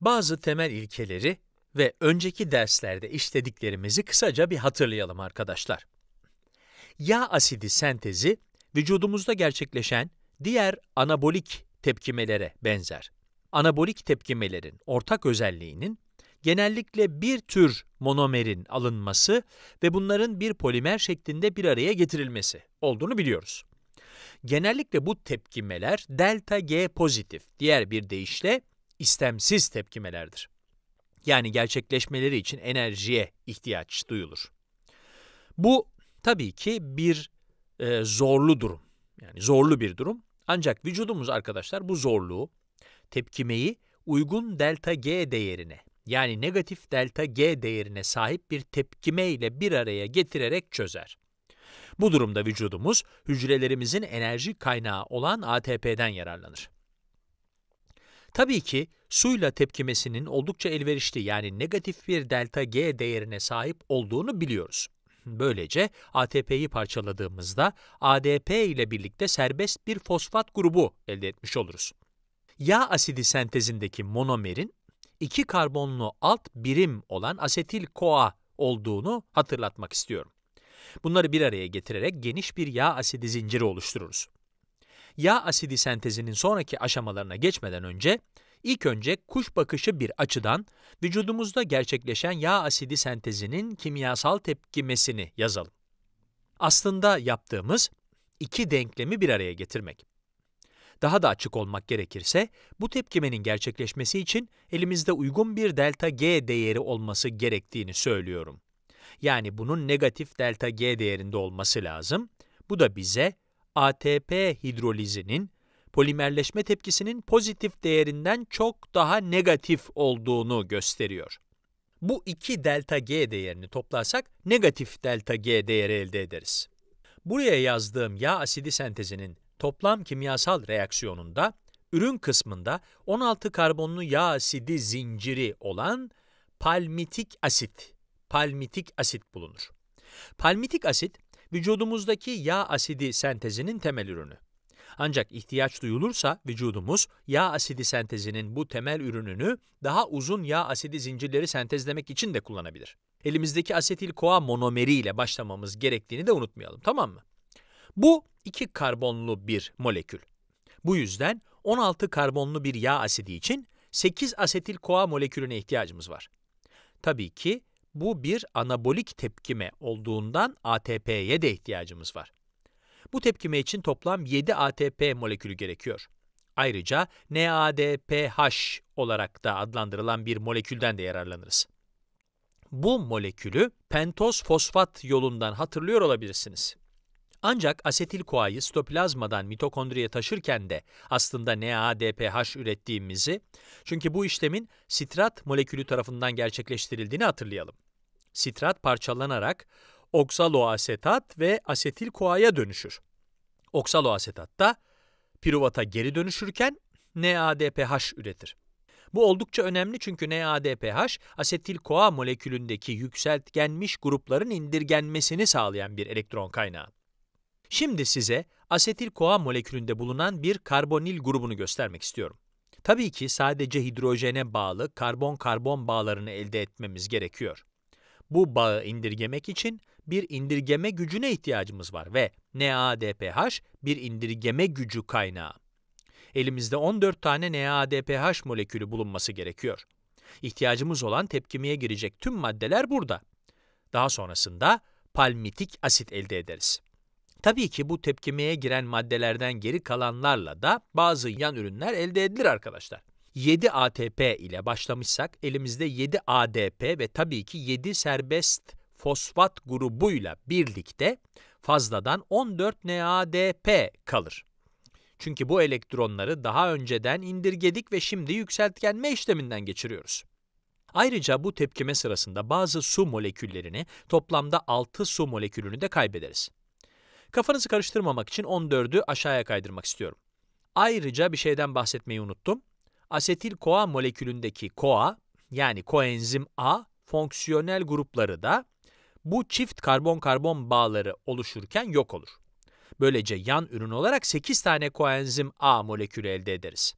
bazı temel ilkeleri ve önceki derslerde işlediklerimizi kısaca bir hatırlayalım arkadaşlar. Yağ asidi sentezi vücudumuzda gerçekleşen diğer anabolik tepkimelere benzer. Anabolik tepkimelerin ortak özelliğinin genellikle bir tür monomerin alınması ve bunların bir polimer şeklinde bir araya getirilmesi olduğunu biliyoruz. Genellikle bu tepkimeler delta G pozitif, diğer bir deyişle istemsiz tepkimelerdir. Yani gerçekleşmeleri için enerjiye ihtiyaç duyulur. Bu tabii ki bir e, zorlu durum. Yani zorlu bir durum. Ancak vücudumuz arkadaşlar bu zorluğu, tepkimeyi uygun delta G değerine yani negatif delta G değerine sahip bir tepkime ile bir araya getirerek çözer. Bu durumda vücudumuz hücrelerimizin enerji kaynağı olan ATP'den yararlanır. Tabii ki suyla tepkimesinin oldukça elverişli yani negatif bir delta G değerine sahip olduğunu biliyoruz. Böylece ATP'yi parçaladığımızda ADP ile birlikte serbest bir fosfat grubu elde etmiş oluruz. Yağ asidi sentezindeki monomerin iki karbonlu alt birim olan asetil koa olduğunu hatırlatmak istiyorum. Bunları bir araya getirerek geniş bir yağ asidi zinciri oluştururuz. Yağ asidi sentezinin sonraki aşamalarına geçmeden önce, ilk önce kuş bakışı bir açıdan vücudumuzda gerçekleşen yağ asidi sentezinin kimyasal tepkimesini yazalım. Aslında yaptığımız iki denklemi bir araya getirmek. Daha da açık olmak gerekirse, bu tepkimenin gerçekleşmesi için elimizde uygun bir delta G değeri olması gerektiğini söylüyorum. Yani bunun negatif delta G değerinde olması lazım. Bu da bize ATP hidrolizinin polimerleşme tepkisinin pozitif değerinden çok daha negatif olduğunu gösteriyor. Bu iki delta G değerini toplarsak negatif delta G değeri elde ederiz. Buraya yazdığım yağ asidi sentezinin toplam kimyasal reaksiyonunda ürün kısmında 16 karbonlu yağ asidi zinciri olan palmitik asit, palmitik asit bulunur. Palmitik asit vücudumuzdaki yağ asidi sentezinin temel ürünü. Ancak ihtiyaç duyulursa vücudumuz yağ asidi sentezinin bu temel ürününü daha uzun yağ asidi zincirleri sentezlemek için de kullanabilir. Elimizdeki asetil koa monomeri ile başlamamız gerektiğini de unutmayalım tamam mı? Bu iki karbonlu bir molekül. Bu yüzden 16 karbonlu bir yağ asidi için 8 asetil koa molekülüne ihtiyacımız var. Tabii ki bu bir anabolik tepkime olduğundan ATP'ye de ihtiyacımız var. Bu tepkime için toplam 7 ATP molekülü gerekiyor. Ayrıca NADPH olarak da adlandırılan bir molekülden de yararlanırız. Bu molekülü pentoz fosfat yolundan hatırlıyor olabilirsiniz. Ancak asetil koayı sitoplazmadan mitokondriye taşırken de aslında NADPH ürettiğimizi, çünkü bu işlemin sitrat molekülü tarafından gerçekleştirildiğini hatırlayalım sitrat parçalanarak oksaloasetat ve asetil koaya dönüşür. Oksaloasetat da piruvata geri dönüşürken NADPH üretir. Bu oldukça önemli çünkü NADPH, asetil koa molekülündeki yükseltgenmiş grupların indirgenmesini sağlayan bir elektron kaynağı. Şimdi size asetil koa molekülünde bulunan bir karbonil grubunu göstermek istiyorum. Tabii ki sadece hidrojene bağlı karbon-karbon bağlarını elde etmemiz gerekiyor. Bu bağı indirgemek için bir indirgeme gücüne ihtiyacımız var ve NADPH bir indirgeme gücü kaynağı. Elimizde 14 tane NADPH molekülü bulunması gerekiyor. İhtiyacımız olan tepkimeye girecek tüm maddeler burada. Daha sonrasında palmitik asit elde ederiz. Tabii ki bu tepkimeye giren maddelerden geri kalanlarla da bazı yan ürünler elde edilir arkadaşlar. 7 ATP ile başlamışsak elimizde 7 ADP ve tabii ki 7 serbest fosfat grubuyla birlikte fazladan 14 NADP kalır. Çünkü bu elektronları daha önceden indirgedik ve şimdi yükseltgenme işleminden geçiriyoruz. Ayrıca bu tepkime sırasında bazı su moleküllerini, toplamda 6 su molekülünü de kaybederiz. Kafanızı karıştırmamak için 14'ü aşağıya kaydırmak istiyorum. Ayrıca bir şeyden bahsetmeyi unuttum asetil koa molekülündeki koa yani koenzim A fonksiyonel grupları da bu çift karbon-karbon bağları oluşurken yok olur. Böylece yan ürün olarak 8 tane koenzim A molekülü elde ederiz.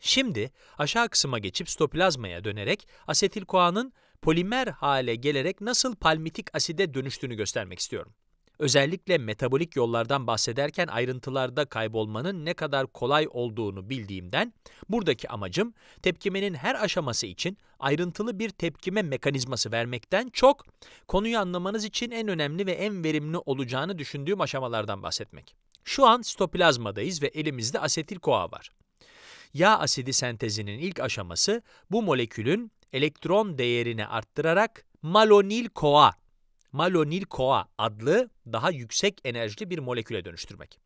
Şimdi aşağı kısma geçip stoplazmaya dönerek asetil koanın polimer hale gelerek nasıl palmitik aside dönüştüğünü göstermek istiyorum. Özellikle metabolik yollardan bahsederken ayrıntılarda kaybolmanın ne kadar kolay olduğunu bildiğimden buradaki amacım tepkimenin her aşaması için ayrıntılı bir tepkime mekanizması vermekten çok konuyu anlamanız için en önemli ve en verimli olacağını düşündüğüm aşamalardan bahsetmek. Şu an sitoplazmadayız ve elimizde asetil koa var. Yağ asidi sentezinin ilk aşaması bu molekülün elektron değerini arttırarak malonil koa malonil koa adlı daha yüksek enerjili bir moleküle dönüştürmek.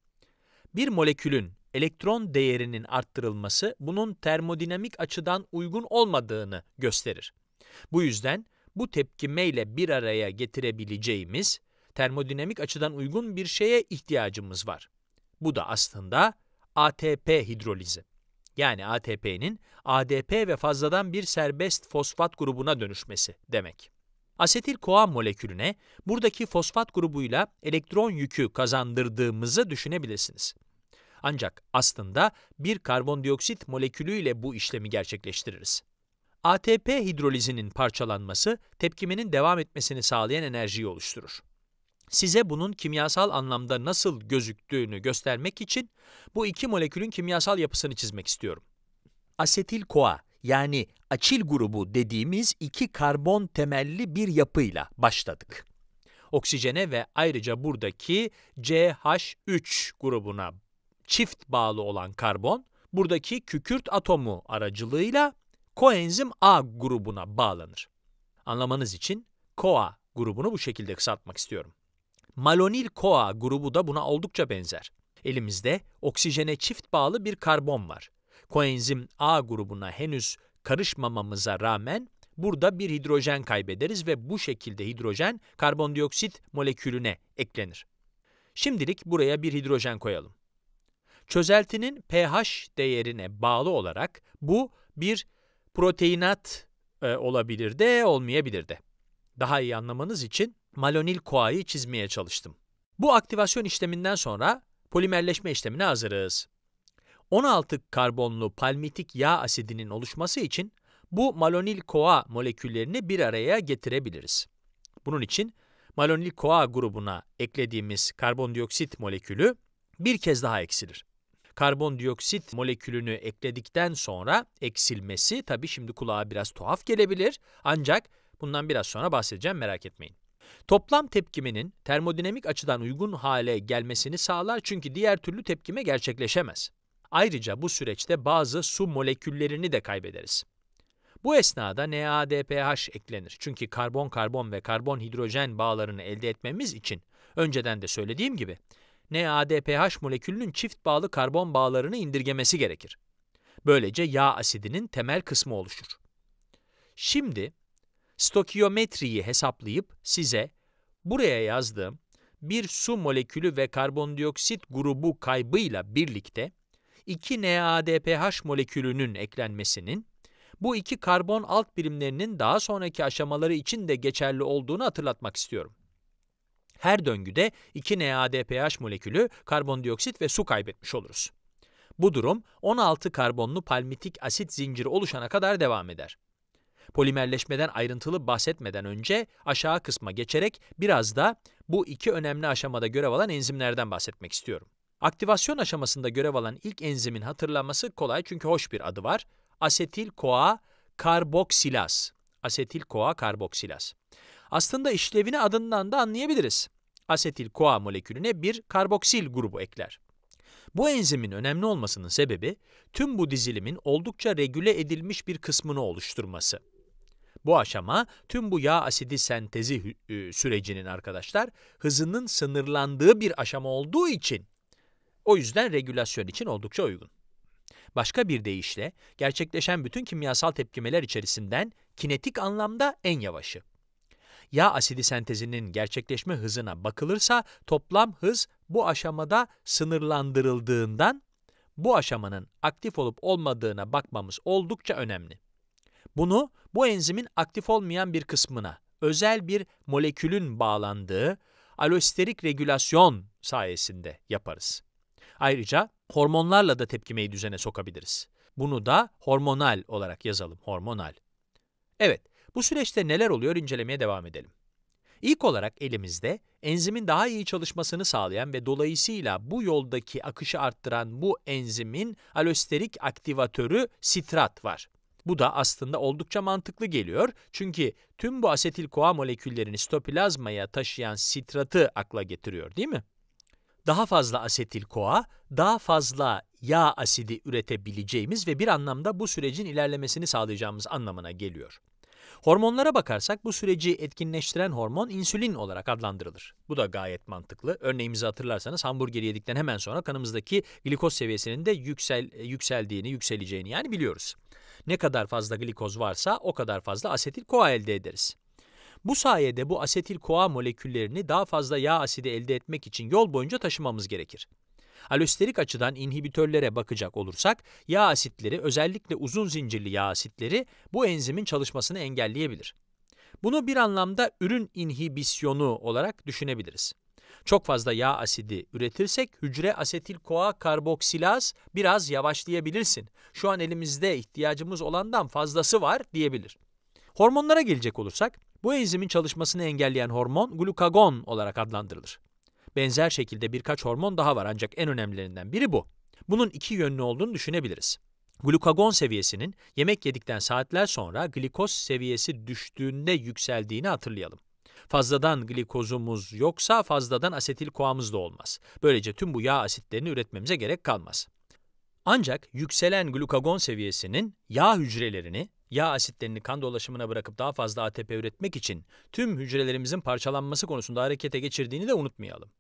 Bir molekülün elektron değerinin arttırılması bunun termodinamik açıdan uygun olmadığını gösterir. Bu yüzden bu tepkimeyle bir araya getirebileceğimiz termodinamik açıdan uygun bir şeye ihtiyacımız var. Bu da aslında ATP hidrolizi. Yani ATP'nin ADP ve fazladan bir serbest fosfat grubuna dönüşmesi demek. Asetil koa molekülüne buradaki fosfat grubuyla elektron yükü kazandırdığımızı düşünebilirsiniz. Ancak aslında bir karbondioksit molekülüyle bu işlemi gerçekleştiririz. ATP hidrolizinin parçalanması tepkimenin devam etmesini sağlayan enerjiyi oluşturur. Size bunun kimyasal anlamda nasıl gözüktüğünü göstermek için bu iki molekülün kimyasal yapısını çizmek istiyorum. Asetil-CoA yani açil grubu dediğimiz iki karbon temelli bir yapıyla başladık. Oksijene ve ayrıca buradaki CH3 grubuna çift bağlı olan karbon, buradaki kükürt atomu aracılığıyla koenzim A grubuna bağlanır. Anlamanız için CoA grubunu bu şekilde kısaltmak istiyorum. Malonil-CoA grubu da buna oldukça benzer. Elimizde oksijene çift bağlı bir karbon var. Koenzim A grubuna henüz karışmamamıza rağmen burada bir hidrojen kaybederiz ve bu şekilde hidrojen karbondioksit molekülüne eklenir. Şimdilik buraya bir hidrojen koyalım. Çözeltinin pH değerine bağlı olarak bu bir proteinat e, olabilir de olmayabilir de. Daha iyi anlamanız için malonil koayı çizmeye çalıştım. Bu aktivasyon işleminden sonra polimerleşme işlemine hazırız. 16 karbonlu palmitik yağ asidinin oluşması için bu malonil-CoA moleküllerini bir araya getirebiliriz. Bunun için malonil-CoA grubuna eklediğimiz karbondioksit molekülü bir kez daha eksilir. Karbondioksit molekülünü ekledikten sonra eksilmesi tabii şimdi kulağa biraz tuhaf gelebilir ancak bundan biraz sonra bahsedeceğim merak etmeyin. Toplam tepkiminin termodinamik açıdan uygun hale gelmesini sağlar çünkü diğer türlü tepkime gerçekleşemez. Ayrıca bu süreçte bazı su moleküllerini de kaybederiz. Bu esnada NADPH eklenir. Çünkü karbon-karbon ve karbon-hidrojen bağlarını elde etmemiz için önceden de söylediğim gibi NADPH molekülünün çift bağlı karbon bağlarını indirgemesi gerekir. Böylece yağ asidinin temel kısmı oluşur. Şimdi stokiyometriyi hesaplayıp size buraya yazdığım bir su molekülü ve karbondioksit grubu kaybıyla birlikte 2 NADPH molekülünün eklenmesinin, bu iki karbon alt birimlerinin daha sonraki aşamaları için de geçerli olduğunu hatırlatmak istiyorum. Her döngüde 2 NADPH molekülü karbondioksit ve su kaybetmiş oluruz. Bu durum 16 karbonlu palmitik asit zinciri oluşana kadar devam eder. Polimerleşmeden ayrıntılı bahsetmeden önce aşağı kısma geçerek biraz da bu iki önemli aşamada görev alan enzimlerden bahsetmek istiyorum. Aktivasyon aşamasında görev alan ilk enzimin hatırlanması kolay çünkü hoş bir adı var. Asetil-CoA karboksilaz. Asetil-CoA karboksilaz. Aslında işlevini adından da anlayabiliriz. Asetil-CoA molekülüne bir karboksil grubu ekler. Bu enzimin önemli olmasının sebebi tüm bu dizilimin oldukça regüle edilmiş bir kısmını oluşturması. Bu aşama tüm bu yağ asidi sentezi ıı, sürecinin arkadaşlar hızının sınırlandığı bir aşama olduğu için o yüzden regülasyon için oldukça uygun. Başka bir deyişle gerçekleşen bütün kimyasal tepkimeler içerisinden kinetik anlamda en yavaşı. Yağ asidi sentezinin gerçekleşme hızına bakılırsa toplam hız bu aşamada sınırlandırıldığından bu aşamanın aktif olup olmadığına bakmamız oldukça önemli. Bunu bu enzimin aktif olmayan bir kısmına özel bir molekülün bağlandığı alosterik regülasyon sayesinde yaparız. Ayrıca hormonlarla da tepkimeyi düzene sokabiliriz. Bunu da hormonal olarak yazalım, hormonal. Evet, bu süreçte neler oluyor incelemeye devam edelim. İlk olarak elimizde enzimin daha iyi çalışmasını sağlayan ve dolayısıyla bu yoldaki akışı arttıran bu enzimin alosterik aktivatörü sitrat var. Bu da aslında oldukça mantıklı geliyor çünkü tüm bu asetil-CoA moleküllerini sitoplazmaya taşıyan sitratı akla getiriyor değil mi? daha fazla asetil koa, daha fazla yağ asidi üretebileceğimiz ve bir anlamda bu sürecin ilerlemesini sağlayacağımız anlamına geliyor. Hormonlara bakarsak bu süreci etkinleştiren hormon insülin olarak adlandırılır. Bu da gayet mantıklı. Örneğimizi hatırlarsanız hamburgeri yedikten hemen sonra kanımızdaki glikoz seviyesinin de yüksel, e, yükseldiğini, yükseleceğini yani biliyoruz. Ne kadar fazla glikoz varsa o kadar fazla asetil koa elde ederiz. Bu sayede bu asetil koa moleküllerini daha fazla yağ asidi elde etmek için yol boyunca taşımamız gerekir. Alösterik açıdan inhibitörlere bakacak olursak, yağ asitleri özellikle uzun zincirli yağ asitleri bu enzimin çalışmasını engelleyebilir. Bunu bir anlamda ürün inhibisyonu olarak düşünebiliriz. Çok fazla yağ asidi üretirsek hücre asetil koa karboksilaz biraz yavaşlayabilirsin. Şu an elimizde ihtiyacımız olandan fazlası var diyebilir. Hormonlara gelecek olursak, bu enzimin çalışmasını engelleyen hormon glukagon olarak adlandırılır. Benzer şekilde birkaç hormon daha var ancak en önemlilerinden biri bu. Bunun iki yönlü olduğunu düşünebiliriz. Glukagon seviyesinin yemek yedikten saatler sonra glikoz seviyesi düştüğünde yükseldiğini hatırlayalım. Fazladan glikozumuz yoksa fazladan asetil koamız da olmaz. Böylece tüm bu yağ asitlerini üretmemize gerek kalmaz. Ancak yükselen glukagon seviyesinin yağ hücrelerini, yağ asitlerini kan dolaşımına bırakıp daha fazla ATP üretmek için tüm hücrelerimizin parçalanması konusunda harekete geçirdiğini de unutmayalım.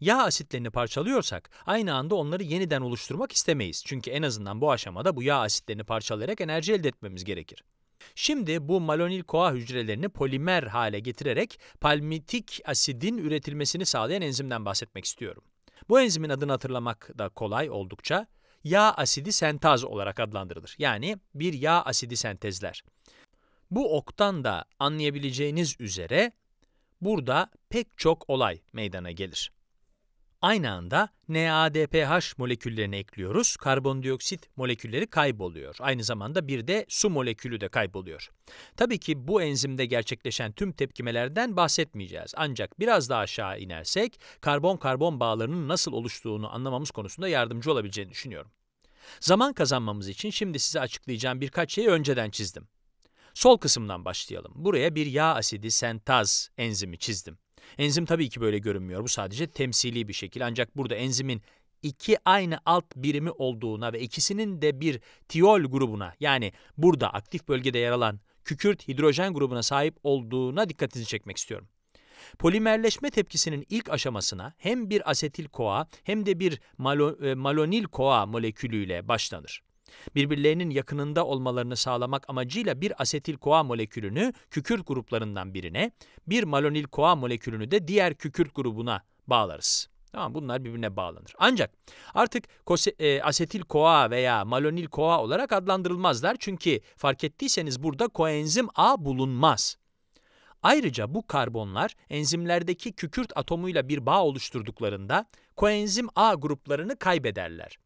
Yağ asitlerini parçalıyorsak aynı anda onları yeniden oluşturmak istemeyiz. Çünkü en azından bu aşamada bu yağ asitlerini parçalayarak enerji elde etmemiz gerekir. Şimdi bu malonil koa hücrelerini polimer hale getirerek palmitik asidin üretilmesini sağlayan enzimden bahsetmek istiyorum. Bu enzimin adını hatırlamak da kolay oldukça yağ asidi sentaz olarak adlandırılır. Yani bir yağ asidi sentezler. Bu oktan da anlayabileceğiniz üzere burada pek çok olay meydana gelir. Aynı anda NADPH moleküllerini ekliyoruz. Karbondioksit molekülleri kayboluyor. Aynı zamanda bir de su molekülü de kayboluyor. Tabii ki bu enzimde gerçekleşen tüm tepkimelerden bahsetmeyeceğiz. Ancak biraz daha aşağı inersek karbon-karbon bağlarının nasıl oluştuğunu anlamamız konusunda yardımcı olabileceğini düşünüyorum. Zaman kazanmamız için şimdi size açıklayacağım birkaç şeyi önceden çizdim. Sol kısımdan başlayalım. Buraya bir yağ asidi sentaz enzimi çizdim. Enzim tabii ki böyle görünmüyor. Bu sadece temsili bir şekil. Ancak burada enzimin iki aynı alt birimi olduğuna ve ikisinin de bir tiol grubuna yani burada aktif bölgede yer alan kükürt hidrojen grubuna sahip olduğuna dikkatinizi çekmek istiyorum. Polimerleşme tepkisinin ilk aşamasına hem bir asetil koa hem de bir malo, e, malonil-CoA molekülüyle başlanır. Birbirlerinin yakınında olmalarını sağlamak amacıyla bir asetil koa molekülünü kükürt gruplarından birine, bir malonil koa molekülünü de diğer kükürt grubuna bağlarız. Tamam bunlar birbirine bağlanır. Ancak artık e, asetil koa veya malonil koa olarak adlandırılmazlar çünkü fark ettiyseniz burada koenzim A bulunmaz. Ayrıca bu karbonlar enzimlerdeki kükürt atomuyla bir bağ oluşturduklarında koenzim A gruplarını kaybederler.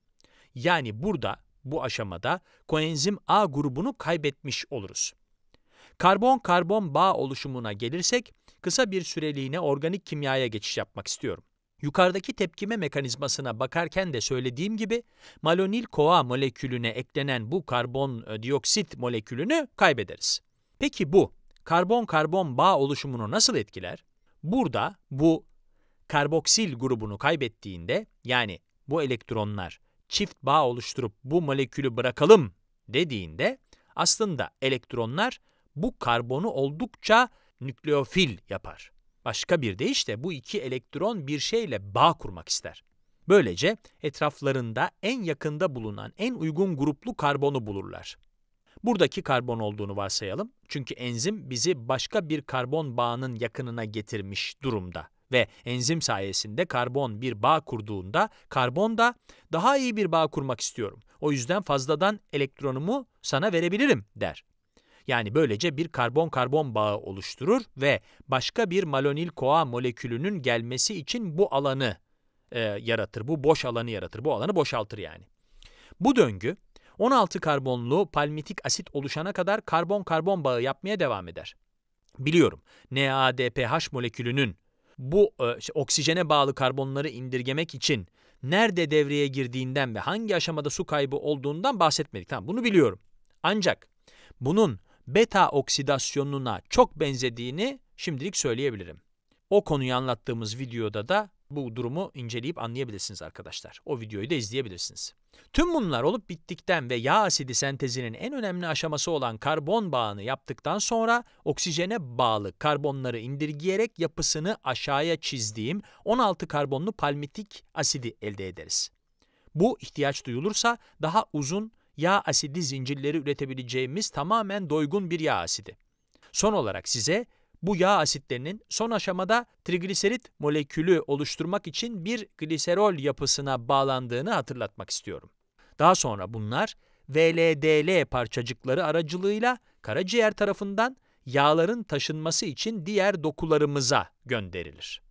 Yani burada bu aşamada koenzim A grubunu kaybetmiş oluruz. Karbon-karbon bağ oluşumuna gelirsek, kısa bir süreliğine organik kimyaya geçiş yapmak istiyorum. Yukarıdaki tepkime mekanizmasına bakarken de söylediğim gibi malonil-koa molekülüne eklenen bu karbon e, dioksit molekülünü kaybederiz. Peki bu karbon-karbon bağ oluşumunu nasıl etkiler? Burada bu karboksil grubunu kaybettiğinde yani bu elektronlar çift bağ oluşturup bu molekülü bırakalım dediğinde aslında elektronlar bu karbonu oldukça nükleofil yapar. Başka bir deyişle bu iki elektron bir şeyle bağ kurmak ister. Böylece etraflarında en yakında bulunan en uygun gruplu karbonu bulurlar. Buradaki karbon olduğunu varsayalım çünkü enzim bizi başka bir karbon bağının yakınına getirmiş durumda ve enzim sayesinde karbon bir bağ kurduğunda karbon da daha iyi bir bağ kurmak istiyorum. O yüzden fazladan elektronumu sana verebilirim der. Yani böylece bir karbon-karbon bağı oluşturur ve başka bir malonil-koa molekülünün gelmesi için bu alanı e, yaratır. Bu boş alanı yaratır. Bu alanı boşaltır yani. Bu döngü 16 karbonlu palmitik asit oluşana kadar karbon-karbon bağı yapmaya devam eder. Biliyorum, NADPH molekülünün bu işte oksijene bağlı karbonları indirgemek için nerede devreye girdiğinden ve hangi aşamada su kaybı olduğundan bahsetmedik. Tamam bunu biliyorum. Ancak bunun beta oksidasyonuna çok benzediğini şimdilik söyleyebilirim. O konuyu anlattığımız videoda da bu durumu inceleyip anlayabilirsiniz arkadaşlar. O videoyu da izleyebilirsiniz. Tüm bunlar olup bittikten ve yağ asidi sentezinin en önemli aşaması olan karbon bağını yaptıktan sonra oksijene bağlı karbonları indirgeyerek yapısını aşağıya çizdiğim 16 karbonlu palmitik asidi elde ederiz. Bu ihtiyaç duyulursa daha uzun yağ asidi zincirleri üretebileceğimiz tamamen doygun bir yağ asidi. Son olarak size bu yağ asitlerinin son aşamada trigliserit molekülü oluşturmak için bir gliserol yapısına bağlandığını hatırlatmak istiyorum. Daha sonra bunlar VLDL parçacıkları aracılığıyla karaciğer tarafından yağların taşınması için diğer dokularımıza gönderilir.